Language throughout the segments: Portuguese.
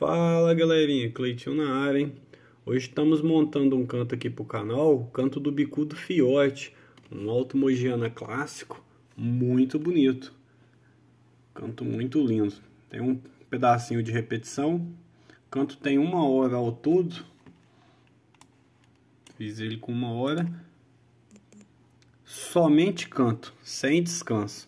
Fala galerinha, Cleitinho na área, hein? Hoje estamos montando um canto aqui pro canal, o canto do bicudo fiote, um alto mogiana clássico, muito bonito. Canto muito lindo. Tem um pedacinho de repetição, canto tem uma hora ao todo, fiz ele com uma hora. Somente canto, sem descanso.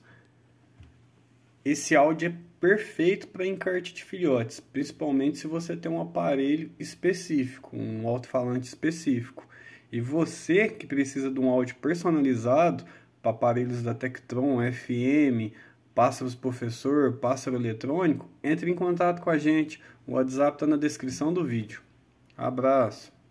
Esse áudio é perfeito para encarte de filhotes, principalmente se você tem um aparelho específico, um alto-falante específico. E você que precisa de um áudio personalizado para aparelhos da Tectron, FM, pássaros professor, pássaro eletrônico, entre em contato com a gente. O WhatsApp está na descrição do vídeo. Abraço!